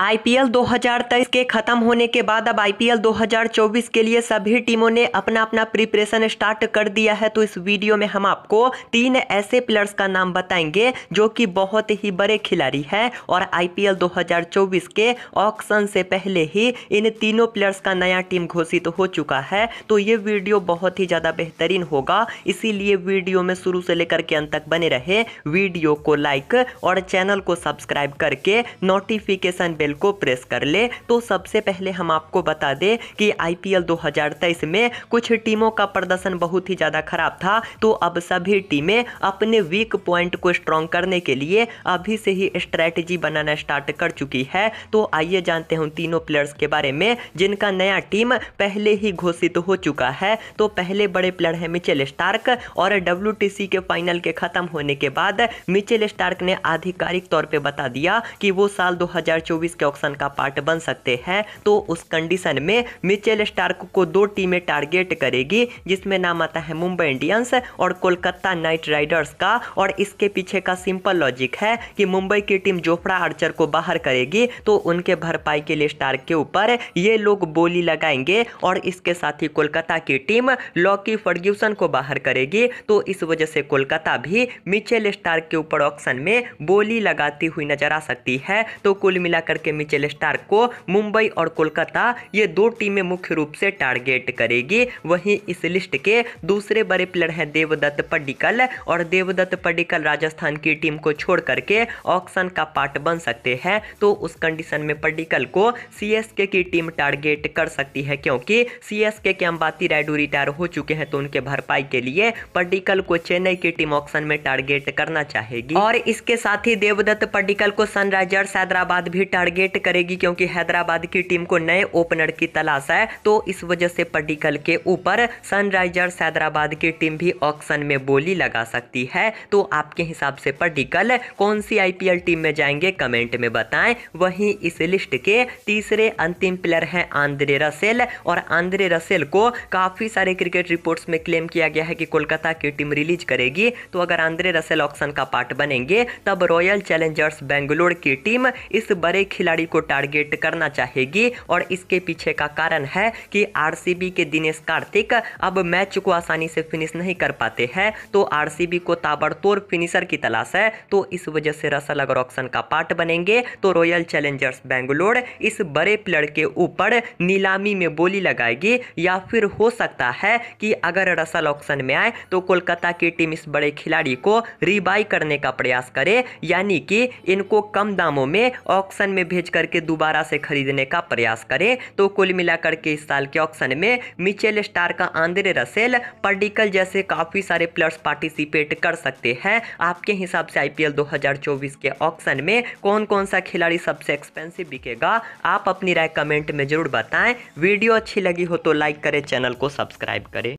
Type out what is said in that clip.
IPL 2023 के खत्म होने के बाद अब आईपीएल 2024 के लिए सभी टीमों ने अपना अपना प्रिपरेशन स्टार्ट कर दिया है तो इस वीडियो में हम आपको तीन ऐसे प्लेयर्स का नाम बताएंगे जो कि बहुत ही बड़े खिलाड़ी हैं और आईपीएल 2024 के ऑक्शन से पहले ही इन तीनों प्लेयर्स का नया टीम घोषित तो हो चुका है तो ये वीडियो बहुत ही ज़्यादा बेहतरीन होगा इसीलिए वीडियो में शुरू से लेकर के अंत तक बने रहे वीडियो को लाइक और चैनल को सब्सक्राइब करके नोटिफिकेशन बेल को प्रेस कर ले तो सबसे पहले हम आपको बता दें कि आईपीएल 2023 में कुछ टीमों का प्रदर्शन बहुत ही ज़्यादा खराब था तो अब सभी टीमें अपने वीक पॉइंट को स्ट्रॉन्ग करने के लिए अभी से ही स्ट्रैटेजी बनाना स्टार्ट कर चुकी है तो आइए जानते हैं तीनों प्लेयर्स के बारे में जिनका नया टीम पहले ही घोषित हो चुका है तो पहले बड़े प्लेयर है मिचेल स्टार्क और डब्ल्यू के फाइनल के खत्म होने के बाद मिचेल स्टार्क ने आधिकारिक तौर पर बता दिया कि वो साल दो के ऑप्शन का पार्ट बन सकते हैं तो उस कंडीशन में मिचेल स्टार्क को दो टीमें टारगेट करेगी जिसमें नाम आता है मुंबई इंडियंस और कोलकाता नाइट राइडर्स का और इसके पीछे का सिंपल लॉजिक है कि मुंबई की टीम जोफड़ा आर्चर को बाहर करेगी तो उनके भरपाई के लिए स्टार्क के ऊपर ये लोग बोली लगाएंगे और इसके साथ ही कोलकाता की टीम लॉकी फर्ग्यूसन को बाहर करेगी तो इस वजह से कोलकाता भी मिचेल स्टार्क के ऊपर ऑक्शन में बोली लगाती हुई नजर आ सकती है तो कुल मिलाकर के मिचेल स्टार को मुंबई और कोलकाता ये दो टीमें मुख्य रूप से टारगेट करेगी वहीं इस लिस्ट के दूसरे बड़े प्लेयर हैं देवदत्त पड्डिकल और देवदत्त पड्डिकल राजस्थान की टीम को छोड़ करके ऑक्शन का पार्ट बन सकते हैं तो उस कंडीशन में पड्डिकल को सी की टीम टारगेट कर सकती है क्योंकि सी एस के अंबाती रायडू रिटायर हो चुके हैं तो उनके भरपाई के लिए पड्डिकल को चेन्नई की टीम ऑक्शन में टारगेट करना चाहेगी और इसके साथ ही देवदत्त पड्डिकल को सनराइजर्स हैदराबाद भी टारगेट टारगेट करेगी क्योंकि हैदराबाद की टीम को नए ओपनर की तलाश है तो इस वजह से पडिकल के ऊपर सनराइजर्स हैदराबाद की टीम भी ऑक्शन में बोली लगा सकती है तो आपके हिसाब से पडिकल कौन सी आईपीएल टीम में जाएंगे कमेंट में बताएं वहीं इस लिस्ट के तीसरे अंतिम प्लेयर हैं आंद्रे रसेल और आंद्रे रसेल को काफ़ी सारे क्रिकेट रिपोर्ट्स में क्लेम किया गया है कि कोलकाता की टीम रिलीज करेगी तो अगर आंद्रे रसेल ऑक्शन का पार्ट बनेंगे तब रॉयल चैलेंजर्स बेंगलोर की टीम इस बड़े खिल खिलाड़ी को टारगेट करना चाहेगी और इसके पीछे का कारण है कि आरसीबी के दिनेश कार्तिक अब मैच को आसानी से फिनिश नहीं कर पाते हैं तो आरसीबी को ताबड़तोड़ फिनिशर की तलाश है तो इस वजह से रसल अगर ऑक्शन का पार्ट बनेंगे तो रॉयल चैलेंजर्स बेंगलोर इस बड़े प्लेयर के ऊपर नीलामी में बोली लगाएगी या फिर हो सकता है कि अगर रसल ऑक्शन में आए तो कोलकाता की टीम इस बड़े खिलाड़ी को रिबाई करने का प्रयास करे यानी कि इनको कम दामों में ऑक्शन में भेज करके दोबारा से खरीदने का प्रयास करें तो कुल मिलाकर के इस साल के ऑक्शन में मिचेल स्टार का आंद्रे रसेल पर्डिकल जैसे काफ़ी सारे प्लेयर्स पार्टिसिपेट कर सकते हैं आपके हिसाब से आईपीएल 2024 के ऑक्शन में कौन कौन सा खिलाड़ी सबसे एक्सपेंसिव बिकेगा आप अपनी राय कमेंट में जरूर बताएं वीडियो अच्छी लगी हो तो लाइक करें चैनल को सब्सक्राइब करें